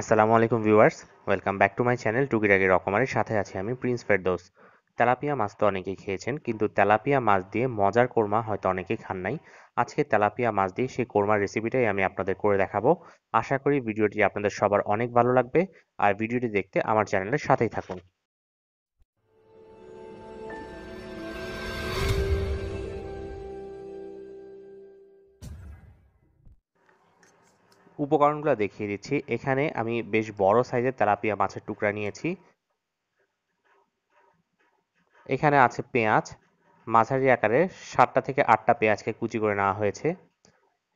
আসসালামু আলাইকুম viewers welcome back to my channel টুকিটাকি রকমারের সাথে আছি আমি প্রিন্স ফেরদোস তেলাপিয়া মাছ তো অনেকেই খেয়েছেন কিন্তু তেলাপিয়া মাছ দিয়ে মজার কোরমা হয়তো অনেকেই খান নাই আজকে তেলাপিয়া মাছ দিয়ে সেই কোরমার রেসিপিটাই আমি আপনাদের করে দেখাবো আশা করি ভিডিওটি আপনাদের সবার অনেক ভালো লাগবে আর ভিডিওটি দেখতে আমার চ্যানেলের সাথেই থাকুন উপকরণগুলো দেখিয়ে দিচ্ছি এখানে আমি বেশ বড় সাইজের তেলাপিয়া মাছের টুকরা নিয়েছি এখানে আছে পেঁয়াজ মাঝারি আকারে সাতটা থেকে আটটা পেঁয়াজকে কুচি করে নেওয়া হয়েছে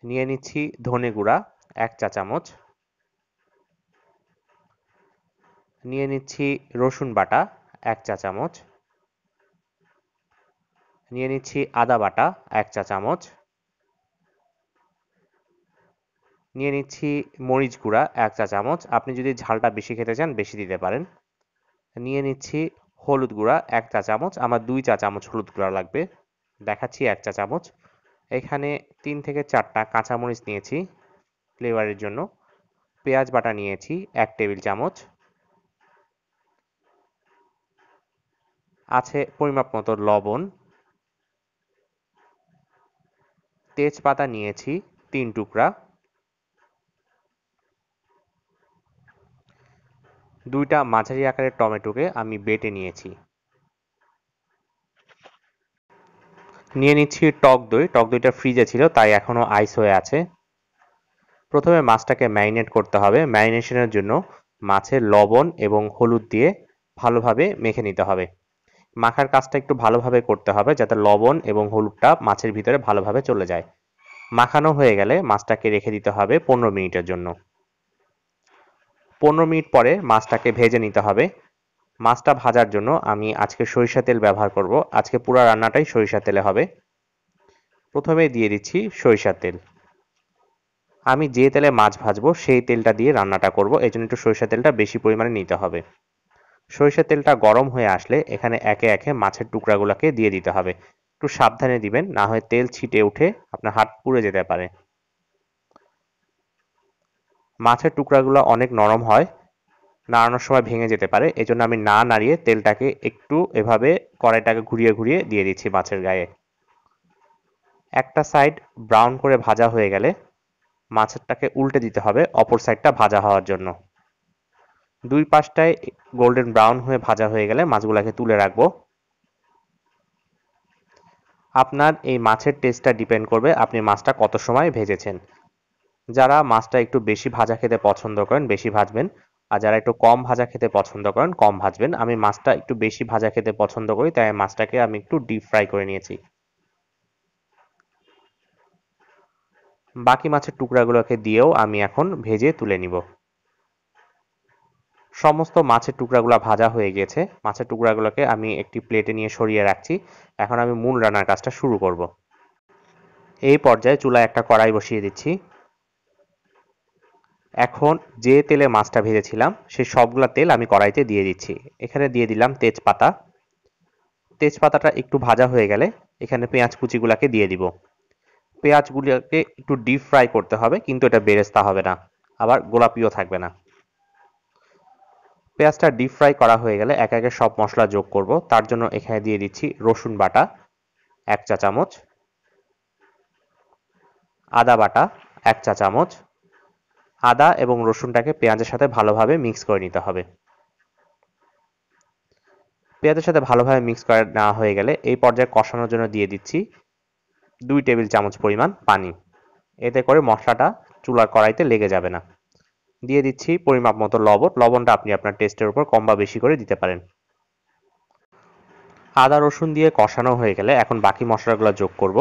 নিয়ে নিচ্ছি ধনে গুঁড়া এক চা চামচ নিয়ে নিচ্ছি রসুন বাটা এক চা চামচ নিয়ে নিচ্ছি আদা বাটা এক চা চামচ নিয়ে নিচ্ছি মরিচ গুঁড়া এক চা চামচ আপনি যদি ঝালটা বেশি খেতে চান বেশি দিতে পারেন নিয়ে নিচ্ছি হলুদ গুঁড়া এক চা চামচ আমার দুই চা চামচ হলুদ গুঁড়া লাগবে দেখাচ্ছি এক চা চামচ এখানে তিন থেকে চারটা কাঁচামরিচ নিয়েছি ফ্লেভারের জন্য পেঁয়াজ বাটা নিয়েছি এক টেবিল চামচ আছে পরিমাপ মতো লবণ তেজপাতা নিয়েছি তিন টুকরা দুইটা মাঝারি আকারের টমেটোকে আমি বেটে নিয়েছি নিয়ে নিচ্ছি টক দই টক দইটা ফ্রিজে ছিল তাই এখনও আইস হয়ে আছে প্রথমে মাছটাকে ম্যারিনেট করতে হবে ম্যারিনেশনের জন্য মাছের লবণ এবং হলুদ দিয়ে ভালোভাবে মেখে নিতে হবে মাখার কাজটা একটু ভালোভাবে করতে হবে যাতে লবণ এবং হলুদটা মাছের ভিতরে ভালোভাবে চলে যায় মাখানো হয়ে গেলে মাছটাকে রেখে দিতে হবে পনেরো মিনিটের জন্য পনেরো মিনিট পরে মাছটাকে ভেজে নিতে হবে মাছটা ভাজার জন্য আমি আজকে সরিষা তেল ব্যবহার করব আজকে পুরো রান্নাটাই সরিষা তেলে হবে প্রথমে দিয়ে দিচ্ছি সরিষা তেল আমি যে তেলে মাছ ভাজবো সেই তেলটা দিয়ে রান্নাটা করব এই জন্য একটু সরিষা তেলটা বেশি পরিমাণে নিতে হবে সরিষা তেলটা গরম হয়ে আসলে এখানে একে একে মাছের টুকরাগুলোকে দিয়ে দিতে হবে একটু সাবধানে দিবেন না হয় তেল ছিটে উঠে আপনার হাত পুড়ে যেতে পারে মাছের টুকরাগুলো অনেক নরম হয় নাড়ানোর সময় ভেঙে যেতে পারে এই আমি না নাড়িয়ে তেলটাকে একটু এভাবে কড়াইটাকে ঘুরিয়ে ঘুরিয়ে দিয়ে দিচ্ছি মাছের গায়ে একটা সাইড ব্রাউন করে ভাজা হয়ে গেলে মাছেরটাকে উল্টে দিতে হবে অপর সাইডটা ভাজা হওয়ার জন্য দুই পাশটায় গোল্ডেন ব্রাউন হয়ে ভাজা হয়ে গেলে মাছগুলোকে তুলে রাখবো আপনার এই মাছের টেস্টটা ডিপেন্ড করবে আপনি মাছটা কত সময় ভেজেছেন যারা মাছটা একটু বেশি ভাজা খেতে পছন্দ করেন বেশি ভাজবেন আর যারা একটু কম ভাজা খেতে পছন্দ করেন কম ভাজবেন আমি মাছটা একটু বেশি ভাজা খেতে পছন্দ করি তাই মাছটাকে আমি একটু ডিপ ফ্রাই করে নিয়েছি বাকি মাছের টুকরাগুলোকে দিয়েও আমি এখন ভেজে তুলে নিব সমস্ত মাছের টুকরাগুলো ভাজা হয়ে গেছে মাছের টুকরাগুলোকে আমি একটি প্লেটে নিয়ে সরিয়ে রাখছি এখন আমি মূল রান্নার কাজটা শুরু করব এই পর্যায়ে চুলায় একটা কড়াই বসিয়ে দিচ্ছি এখন যে তেলে মাছটা ভেজেছিলাম সে সবগুলা তেল আমি কড়াইতে দিয়ে দিচ্ছি এখানে দিয়ে দিলাম তেজপাতা তেজপাতাটা একটু ভাজা হয়ে গেলে এখানে পেঁয়াজ কুচিগুলাকে দিয়ে দিব পেঁয়াজগুলোকে একটু ডিপ ফ্রাই করতে হবে কিন্তু এটা বেরেস্তা হবে না আবার গোলাপিও থাকবে না পেঁয়াজটা ডিপ ফ্রাই করা হয়ে গেলে এক একে সব মশলা যোগ করব তার জন্য এখানে দিয়ে দিচ্ছি রসুন বাটা এক চা চামচ আদা বাটা এক চা চামচ আদা এবং রসুনটাকে পেঁয়াজের সাথে ভালোভাবে মিক্স করে নিতে হবে পেঁয়াজের সাথে ভালোভাবে মিক্স করে নেওয়া হয়ে গেলে এই পর্যায়ে কষানোর জন্য দিয়ে দিচ্ছি দুই টেবিল চামচ পরিমাণ পানি এতে করে মশলাটা চুলার কড়াইতে লেগে যাবে না দিয়ে দিচ্ছি পরিমাপ মতো লবণ লবণটা আপনি আপনার টেস্টের উপর কম বা বেশি করে দিতে পারেন আদা রসুন দিয়ে কষানো হয়ে গেলে এখন বাকি মশলাগুলো যোগ করব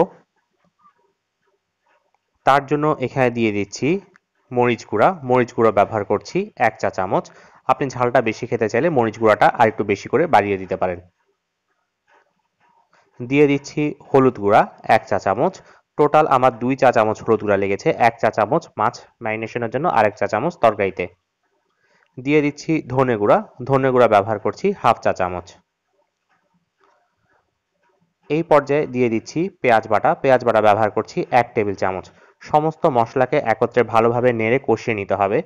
তার জন্য এখানে দিয়ে দিচ্ছি মরিচ গুঁড়া মরিচ গুঁড়া ব্যবহার করছি এক চা চামচ আপনি ঝালটা বেশি খেতে চাইলে মরিচ গুঁড়াটা আর একটু বেশি করে বাড়িয়ে দিতে পারেন দিয়ে দিচ্ছি হলুদ গুঁড়া এক চা চামচ টোটাল আমার দুই চা চামচ হলুদ গুঁড়া লেগেছে এক চা চামচ মাছ ম্যারিনেশনের জন্য আর এক চা চামচ তরকারিতে দিয়ে দিচ্ছি ধনে গুঁড়া ধনে গুঁড়া ব্যবহার করছি হাফ চা চামচ এই পর্যায়ে দিয়ে দিচ্ছি পেঁয়াজ বাটা পেঁয়াজ বাটা ব্যবহার করছি এক টেবিল চামচ সমস্ত মশলাকে একত্রে ভালোভাবে নেড়ে কষিয়ে নিতে হবে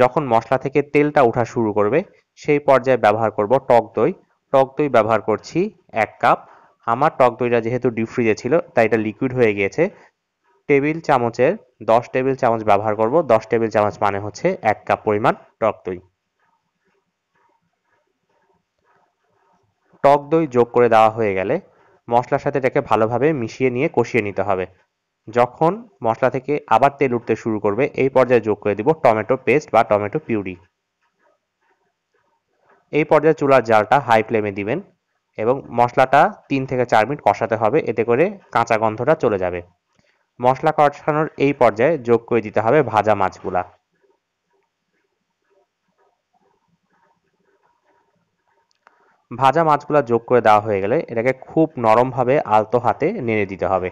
যখন মশলা থেকে তেলটা ওঠা শুরু করবে সেই পর্যায়ে ব্যবহার করব টক দই টক দই ব্যবহার করছি এক কাপ আমার টক দইটা যেহেতু ডিপ ফ্রিজে ছিল তাই এটা লিকুইড হয়ে গিয়েছে টেবিল চামচের দশ টেবিল চামচ ব্যবহার করব দশ টেবিল চামচ মানে হচ্ছে এক কাপ পরিমাণ টক দই টক দই যোগ করে দেওয়া হয়ে গেলে মশলার সাথে এটাকে ভালোভাবে মিশিয়ে নিয়ে কষিয়ে নিতে হবে যখন মশলা থেকে আবার তেল উঠতে শুরু করবে এই পর্যায়ে যোগ করে দিব টমেটো পেস্ট বা টমেটো পিউরি এই পর্যায়ে চুলার জালটা হাই ফ্লেমে দিবেন এবং মশলাটা তিন থেকে চার মিনিট কষাতে হবে এতে করে কাঁচা গন্ধটা চলে যাবে মশলা কষানোর এই পর্যায়ে যোগ করে দিতে হবে ভাজা মাছগুলা ভাজা মাছগুলা যোগ করে দেওয়া হয়ে গেলে এটাকে খুব নরমভাবে আলতো হাতে নেড়ে দিতে হবে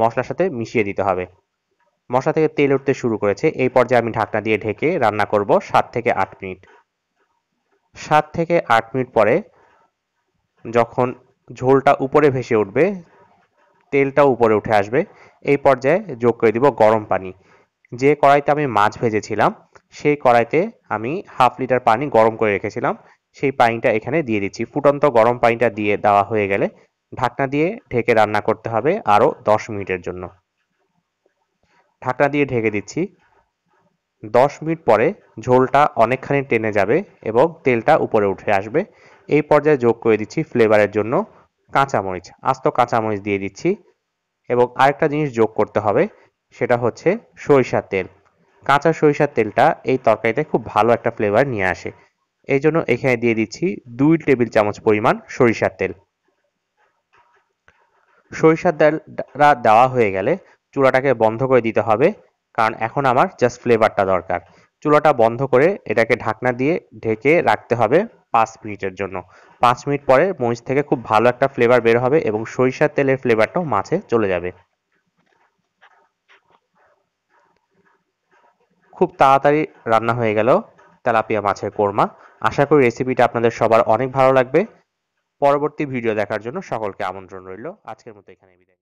মশলার সাথে মিশিয়ে দিতে হবে মশলা থেকে তেল উঠতে শুরু করেছে এই পর্যায়ে আমি ঢাকনা দিয়ে ঢেকে রান্না করব সাত থেকে আট মিনিট সাত থেকে আট মিনিট পরে যখন ঝোলটা উপরে ভেসে উঠবে তেলটাও উপরে উঠে আসবে এই পর্যায়ে যোগ করে দিব গরম পানি যে কড়াইতে আমি মাছ ভেজেছিলাম সেই কড়াইতে আমি হাফ লিটার পানি গরম করে রেখেছিলাম সেই পানিটা এখানে দিয়ে দিচ্ছি ফুটন্ত গরম পানিটা দিয়ে দেওয়া হয়ে গেলে ঢাকনা দিয়ে ঢেকে রান্না করতে হবে আরও দশ মিনিটের জন্য ঢাকনা দিয়ে ঢেকে দিচ্ছি দশ মিনিট পরে ঝোলটা অনেকখানি টেনে যাবে এবং তেলটা উপরে উঠে আসবে এই পর্যায়ে যোগ করে দিচ্ছি ফ্লেভারের জন্য কাঁচামরিচ আস্ত কাঁচামরিচ দিয়ে দিচ্ছি এবং আরেকটা জিনিস যোগ করতে হবে সেটা হচ্ছে সরিষার তেল কাঁচা সরিষার তেলটা এই তরকারিতে খুব ভালো একটা ফ্লেভার নিয়ে আসে এই জন্য এখানে দিয়ে দিচ্ছি দুই টেবিল চামচ পরিমাণ সরিষার তেল সরিষার ডালটা দেওয়া হয়ে গেলে চুলাটাকে বন্ধ করে দিতে হবে কারণ এখন আমার জাস্ট ফ্লেভারটা দরকার চুলাটা বন্ধ করে এটাকে ঢাকনা দিয়ে ঢেকে রাখতে হবে পাঁচ মিনিটের জন্য পাঁচ মিনিট পরে মরিচ থেকে খুব ভালো একটা ফ্লেভার বের হবে এবং সরিষার তেলের ফ্লেভারটাও মাছে চলে যাবে খুব তাড়াতাড়ি রান্না হয়ে গেল তেলাপিয়া মাছের কোরমা আশা করি রেসিপিটা আপনাদের সবার অনেক ভালো লাগবে পরবর্তী ভিডিও দেখার জন্য সকলকে আমন্ত্রণ রইল আজকের মতো এখানে বিদায়